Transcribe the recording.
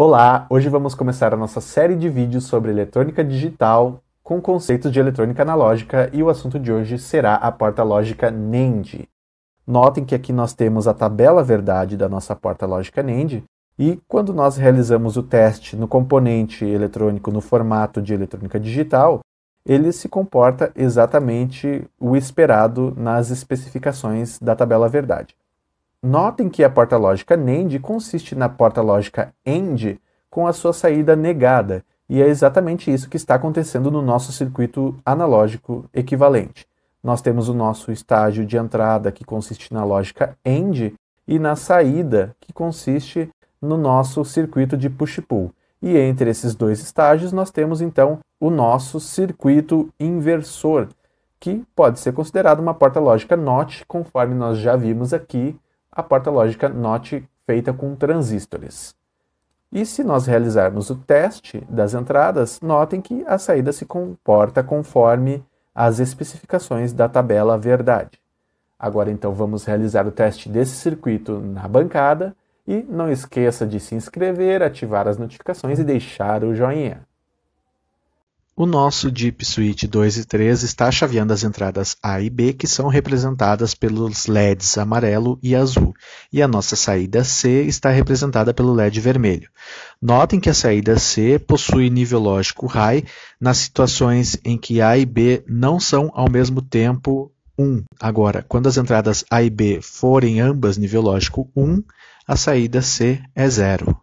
Olá, hoje vamos começar a nossa série de vídeos sobre eletrônica digital com conceitos de eletrônica analógica e o assunto de hoje será a porta lógica NAND. Notem que aqui nós temos a tabela verdade da nossa porta lógica NAND e quando nós realizamos o teste no componente eletrônico no formato de eletrônica digital, ele se comporta exatamente o esperado nas especificações da tabela verdade. Notem que a porta lógica NAND consiste na porta lógica AND com a sua saída negada, e é exatamente isso que está acontecendo no nosso circuito analógico equivalente. Nós temos o nosso estágio de entrada, que consiste na lógica AND, e na saída, que consiste no nosso circuito de push-pull. E entre esses dois estágios, nós temos então o nosso circuito inversor, que pode ser considerado uma porta lógica NOT, conforme nós já vimos aqui a porta lógica NOT feita com transistores. E se nós realizarmos o teste das entradas, notem que a saída se comporta conforme as especificações da tabela verdade. Agora então vamos realizar o teste desse circuito na bancada e não esqueça de se inscrever, ativar as notificações e deixar o joinha. O nosso DIP Suite 2 e 3 está chaveando as entradas A e B, que são representadas pelos LEDs amarelo e azul, e a nossa saída C está representada pelo LED vermelho. Notem que a saída C possui nível lógico high nas situações em que A e B não são ao mesmo tempo 1. Agora, quando as entradas A e B forem ambas nível lógico 1, a saída C é zero.